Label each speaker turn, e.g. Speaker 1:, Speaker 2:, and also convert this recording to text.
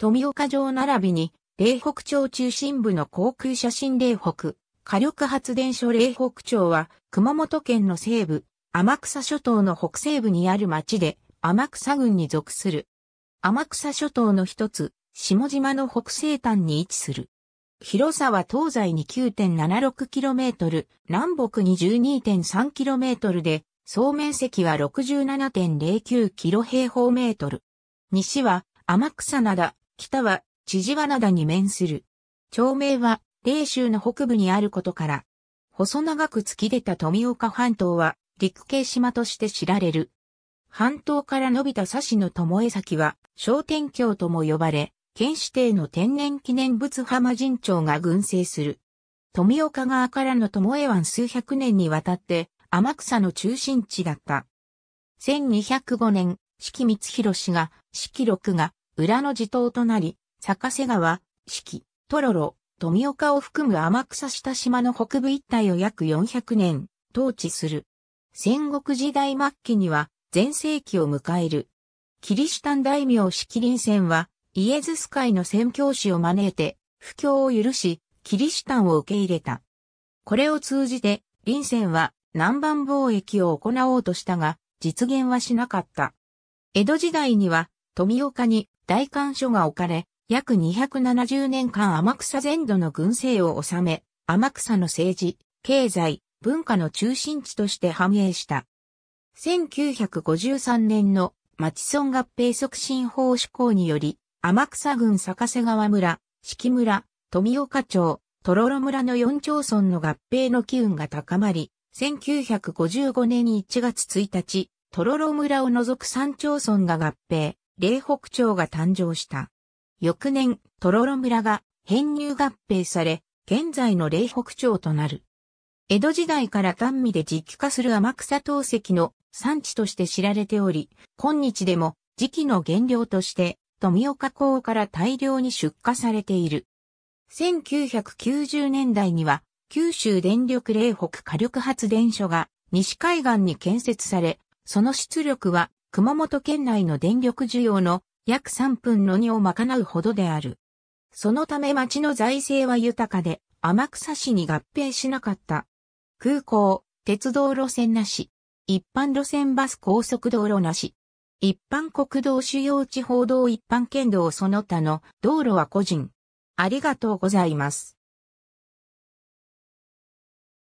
Speaker 1: 富岡城並びに、霊北町中心部の航空写真霊北、火力発電所霊北町は、熊本県の西部、天草諸島の北西部にある町で、天草郡に属する。天草諸島の一つ、下島の北西端に位置する。広さは東西に 9.76km、南北に 12.3km で、総面積は67.09キロ平方メートル。西は天草灘、北は、千々和灘に面する。町名は、霊州の北部にあることから、細長く突き出た富岡半島は、陸系島として知られる。半島から伸びた佐志の巴崎は、商店峡とも呼ばれ、県指定の天然記念物浜神町が群生する。富岡川からの巴湾数百年にわたって、天草の中心地だった。1205年、四季光弘氏が、四季六が、裏の地頭となり、坂瀬川、四季、トロロ、富岡を含む天草下島の北部一帯を約400年、統治する。戦国時代末期には、全盛期を迎える。キリシタン大名式林戦は、イエズス会の宣教師を招いて、布教を許し、キリシタンを受け入れた。これを通じて、林戦は南蛮貿易を行おうとしたが、実現はしなかった。江戸時代には、富岡に大官所が置かれ、約270年間天草全土の軍政を治め、天草の政治、経済、文化の中心地として繁栄した。1953年の町村合併促進法施行により、天草郡坂瀬川村、四季村、富岡町、とろろ村の4町村の合併の機運が高まり、1955年1月1日、とろろ村を除く3町村が合併、霊北町が誕生した。翌年、トロロ村が編入合併され、現在の霊北町となる。江戸時代から単味で実家化する天草陶石の産地として知られており、今日でも時期の原料として富岡港から大量に出荷されている。1990年代には九州電力霊北火力発電所が西海岸に建設され、その出力は熊本県内の電力需要の約3分の2を賄うほどである。そのため町の財政は豊かで、天草市に合併しなかった。空港、鉄道路線なし。一般路線バス高速道路なし。一般国道主要地方道一般県道その他の道路は個人。ありがとうございます。